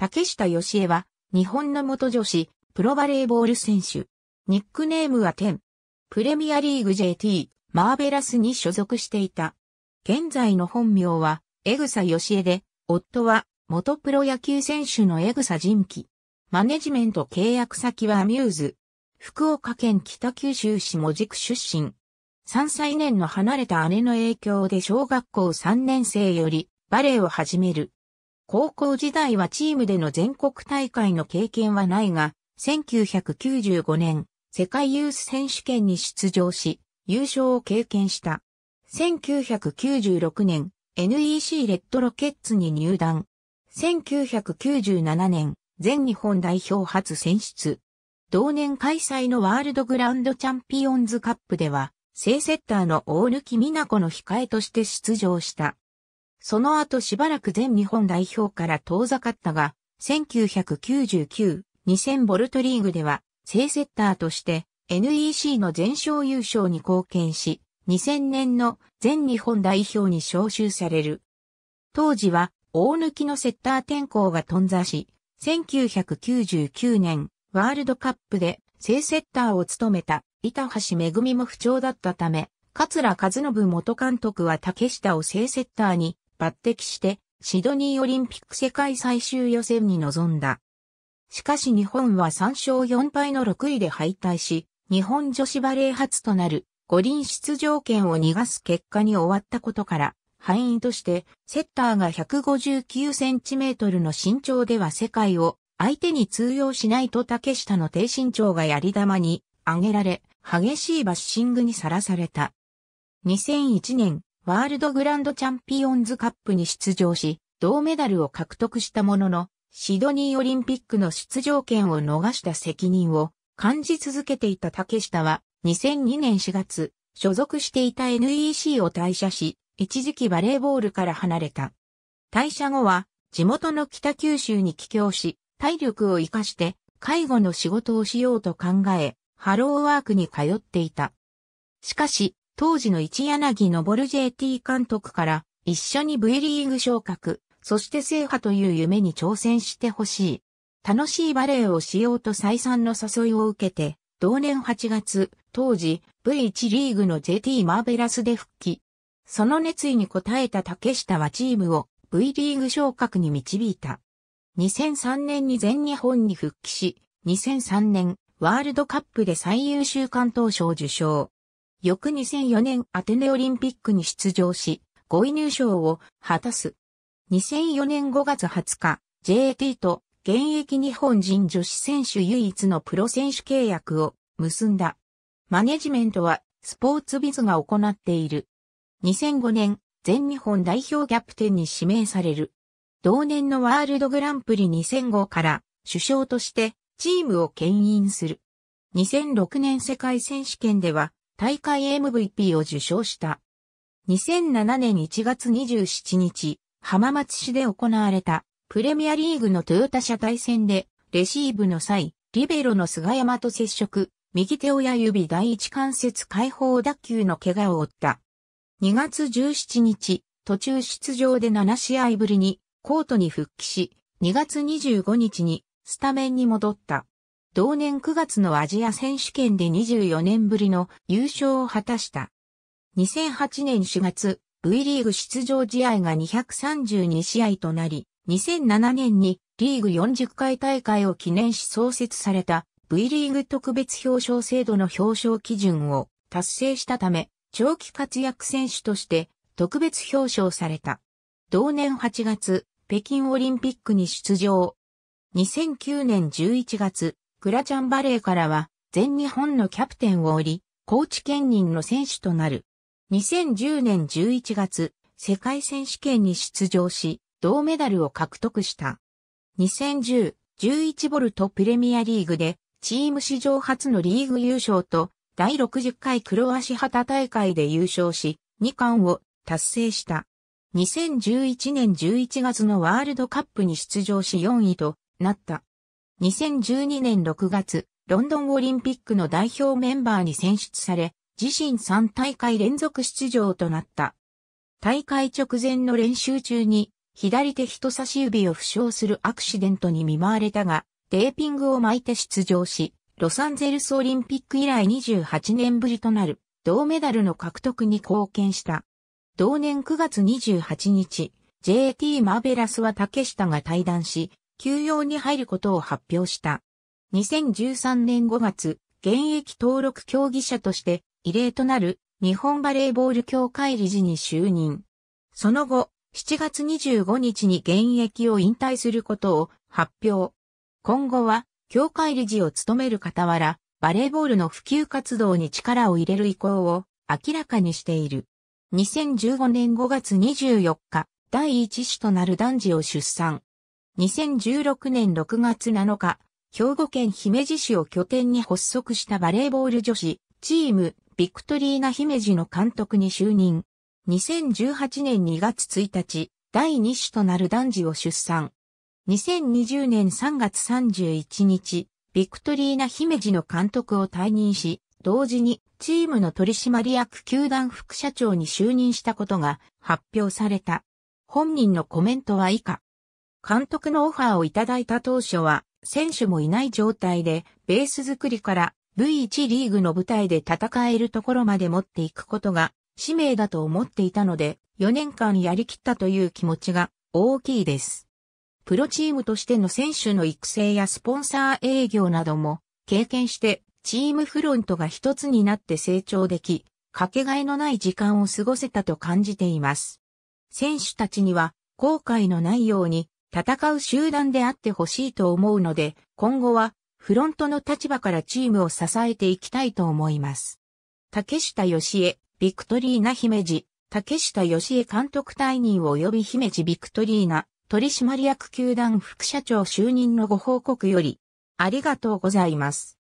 竹下義恵は、日本の元女子、プロバレーボール選手。ニックネームは天。プレミアリーグ JT、マーベラスに所属していた。現在の本名は、江草義恵で、夫は、元プロ野球選手の江草仁気。マネジメント契約先はアミューズ。福岡県北九州市も軸出身。3歳年の離れた姉の影響で小学校3年生よりバレエを始める。高校時代はチームでの全国大会の経験はないが、1995年、世界ユース選手権に出場し、優勝を経験した。1996年、NEC レッドロケッツに入団。1997年、全日本代表初選出。同年開催のワールドグランドチャンピオンズカップでは、正セッターの大貫美奈子の控えとして出場した。その後しばらく全日本代表から遠ざかったが、1999、2000ボルトリーグでは、正セッターとして NEC の全勝優勝に貢献し、2000年の全日本代表に招集される。当時は大抜きのセッター転向が頓挫し、1999年ワールドカップで正セッターを務めた板橋恵も不調だったため、桂和信元監督は竹下を正セッターに抜擢して、シドニーオリンピック世界最終予選に臨んだ。しかし日本は3勝4敗の6位で敗退し、日本女子バレー初となる五輪出場権を逃がす結果に終わったことから、敗因として、セッターが159センチメートルの身長では世界を相手に通用しないと竹下の低身長がやり玉に上げられ、激しいバッシングにさらされた。2001年ワールドグランドチャンピオンズカップに出場し、銅メダルを獲得したものの、シドニーオリンピックの出場権を逃した責任を感じ続けていた竹下は、2002年4月、所属していた NEC を退社し、一時期バレーボールから離れた。退社後は、地元の北九州に帰郷し、体力を活かして、介護の仕事をしようと考え、ハローワークに通っていた。しかし、当時の一柳昇 JT 監督から一緒に V リーグ昇格、そして制覇という夢に挑戦してほしい。楽しいバレーをしようと再三の誘いを受けて、同年8月、当時 V1 リーグの JT マーベラスで復帰。その熱意に応えた竹下はチームを V リーグ昇格に導いた。2003年に全日本に復帰し、2003年ワールドカップで最優秀関東賞受賞。翌2004年アテネオリンピックに出場し、5位入賞を果たす。2004年5月20日、JT と現役日本人女子選手唯一のプロ選手契約を結んだ。マネジメントはスポーツビズが行っている。2005年、全日本代表キャプテンに指名される。同年のワールドグランプリ2005から首相としてチームを牽引する。2006年世界選手権では大会 MVP を受賞した。2007年1月27日、浜松市で行われたプレミアリーグのトヨタ車対戦で、レシーブの際、リベロの菅山と接触、右手親指第一関節解放脱臼の怪我を負った。2月17日、途中出場で7試合ぶりにコートに復帰し、2月25日にスタメンに戻った。同年9月のアジア選手権で24年ぶりの優勝を果たした。2008年4月、V リーグ出場試合が232試合となり、2007年にリーグ40回大会を記念し創設された V リーグ特別表彰制度の表彰基準を達成したため、長期活躍選手として特別表彰された。同年8月、北京オリンピックに出場。2009年11月、グラチャンバレーからは全日本のキャプテンを降り、高知県人の選手となる。2010年11月、世界選手権に出場し、銅メダルを獲得した。2010、11ボルトプレミアリーグで、チーム史上初のリーグ優勝と、第60回黒足旗大会で優勝し、2冠を達成した。2011年11月のワールドカップに出場し4位となった。2012年6月、ロンドンオリンピックの代表メンバーに選出され、自身3大会連続出場となった。大会直前の練習中に、左手人差し指を負傷するアクシデントに見舞われたが、テーピングを巻いて出場し、ロサンゼルスオリンピック以来28年ぶりとなる銅メダルの獲得に貢献した。同年9月28日、JT マーベラスは竹下が対談し、休養に入ることを発表した。2013年5月、現役登録競技者として異例となる日本バレーボール協会理事に就任。その後、7月25日に現役を引退することを発表。今後は、協会理事を務める傍ら、バレーボールの普及活動に力を入れる意向を明らかにしている。2015年5月24日、第一子となる男児を出産。2016年6月7日、兵庫県姫路市を拠点に発足したバレーボール女子チームビクトリーナ姫路の監督に就任。2018年2月1日、第2子となる男児を出産。2020年3月31日、ビクトリーナ姫路の監督を退任し、同時にチームの取締役球団副社長に就任したことが発表された。本人のコメントは以下。監督のオファーをいただいた当初は、選手もいない状態で、ベース作りから V1 リーグの舞台で戦えるところまで持っていくことが、使命だと思っていたので、4年間やりきったという気持ちが大きいです。プロチームとしての選手の育成やスポンサー営業なども経験して、チームフロントが一つになって成長でき、かけがえのない時間を過ごせたと感じています。選手たちには後悔のないように戦う集団であってほしいと思うので、今後はフロントの立場からチームを支えていきたいと思います。竹下義恵、ビクトリーナ姫路、竹下義恵監督退任及び姫路ビクトリーナ、取締役球団副社長就任のご報告より、ありがとうございます。